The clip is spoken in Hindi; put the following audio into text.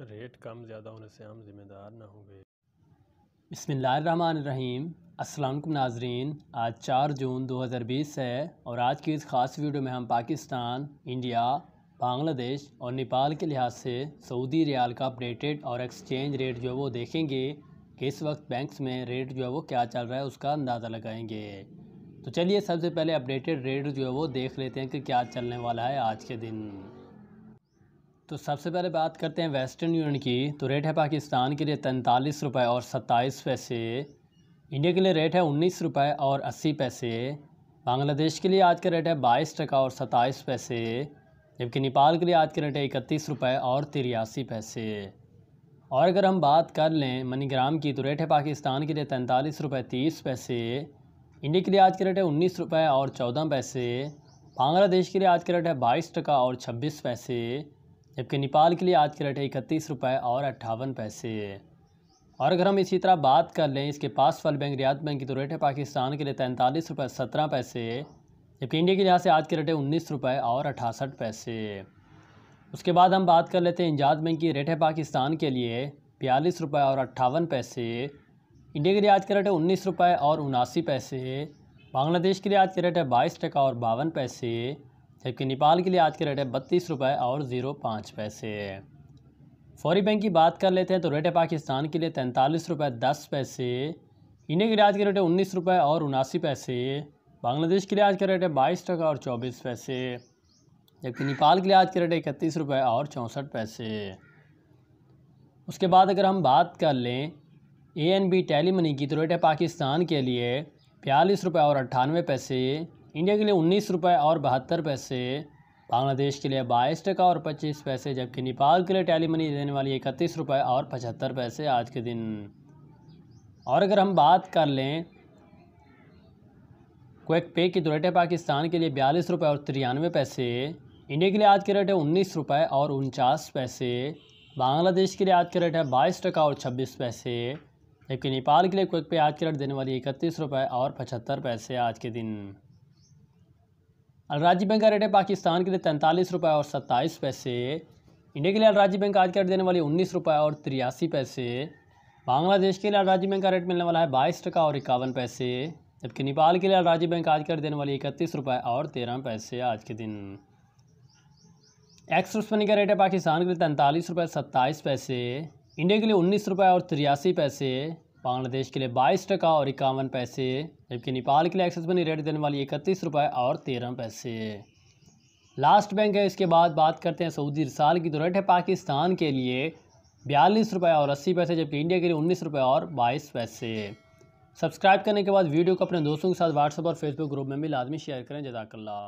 रेट कम ज़्यादा होने से हम जिम्मेदार ना होंगे बसमीम असलम नाजरीन आज 4 जून 2020 है और आज की इस ख़ास वीडियो में हम पाकिस्तान इंडिया बांग्लादेश और नेपाल के लिहाज से सऊदी रियाल का अपडेटेड और एक्सचेंज रेट जो है वो देखेंगे कि इस वक्त बैंक्स में रेट जो है वो क्या चल रहा है उसका अंदाज़ा लगाएंगे तो चलिए सबसे पहले अपडेटेड रेट जो है वो देख लेते हैं कि क्या चलने वाला है आज के दिन तो सबसे पहले बात करते हैं वेस्टर्न यूनियन की तो रेट है पाकिस्तान के लिए तैंतालीस रुपये और सत्ताईस पैसे इंडिया के लिए रेट है उन्नीस रुपये और अस्सी पैसे बांग्लादेश के लिए आज का रेट है बाईस टका और सत्ताईस पैसे जबकि नेपाल के लिए आज का रेट है इकतीस रुपये और तिरासी पैसे और अगर हम बात कर लें मनीग्राम की तो रेट है पाकिस्तान के लिए तैंतालीस रुपये तीस पैसे इंडिया के लिए आज का रेट है उन्नीस रुपये और चौदह पैसे बांग्लादेश के लिए आज का रेट है बाईस टका और छब्बीस पैसे जबकि नेपाल के लिए आज के रेट है इकतीस रुपये और अट्ठावन पैसे और अगर हम इसी तरह बात कर लें इसके पास फल बैंक रियाद बैंक की तो रेट है पाकिस्तान के लिए तैंतालीस रुपये सत्रह पैसे जबकि इंडिया के लिहाज से आज के रेट है उन्नीस रुपये और अठासठ पैसे उसके बाद हम बात कर लेते हैं इंजाद बैंक की रेट है पाकिस्तान के लिए बयालीस रुपये और अट्ठावन पैसे इंडिया के लिए आज के रेट है उन्नीस रुपये और उनासी पैसे बांग्लादेश के लिए आज के रेट है बाईस टका और बावन पैसे जबकि नेपाल के लिए आज के रेट है बत्तीस रुपये और ज़ीरो पाँच पैसे फौरी बैंक की बात कर लेते हैं तो रेट है पाकिस्तान के लिए तैंतालीस रुपये दस पैसे इंडिया के लिए आज के रेट है उन्नीस रुपये और उनासी पैसे बांग्लादेश के लिए आज का रेट है बाईस टका और चौबीस पैसे जबकि नेपाल के लिए आज के रेट है इकतीस रुपये और चौंसठ पैसे उसके बाद अगर हम बात कर लें A N B tele money की तो रेट है पाकिस्तान के लिए बयालीस रुपये और अट्ठानवे पैसे इंडिया के लिए उन्नीस रुपये और बहत्तर पैसे बांग्लादेश के लिए बाईस टका और पच्चीस पैसे जबकि नेपाल के लिए टैली मनी देने वाली इकतीस रुपये और पचहत्तर पैसे आज के दिन और अगर हम बात कर लें क्वेक पे की तो रेट है पाकिस्तान के लिए बयालीस रुपये और तिरानवे पैसे इंडिया के लिए आज के रेट है उन्नीस रुपये और उनचास पैसे बांग्लादेश के लिए आज के रेट है बाईस टका और छब्बीस पैसे जबकि नेपाल के लिए क्वेक पे आज के रेट देने वाली इकतीस रुपये और पचहत्तर पैसे आज के दिन अलराजी बैंक का रेट है पाकिस्तान के लिए तैंतालीस रुपये और सत्ताईस पैसे इंडिया के लिए अलराजी बैंक आज का रेट देने वाली उन्नीस रुपये और तिरासी पैसे बांग्लादेश के लिए अलराजी बैंक का रेट मिलने वाला है बाईस टका और इक्यावन पैसे जबकि नेपाल के लिए अलराजी बैंक आज का रेट देने वाली इकतीस रुपये और तेरह पैसे आज के दिन एक्स रुपनी का रेट है पाकिस्तान के लिए तैंतालीस रुपये सत्ताईस पैसे इंडिया के लिए उन्नीस रुपये और तिरासी पैसे बांग्लादेश के लिए बाईस टका और इक्यावन पैसे जबकि नेपाल के लिए एक्सेस बनी रेट देने वाली इकतीस रुपये और तेरह पैसे लास्ट बैंक है इसके बाद बात करते हैं सऊदी रिसाल की तो रेट है पाकिस्तान के लिए बयालीस रुपये और अस्सी पैसे जबकि इंडिया के लिए उन्नीस रुपये और बाईस पैसे सब्सक्राइब करने के बाद वीडियो को अपने दोस्तों के साथ व्हाट्सएप और फेसबुक ग्रुप में भी लाजमी शेयर करें जजाकल्ला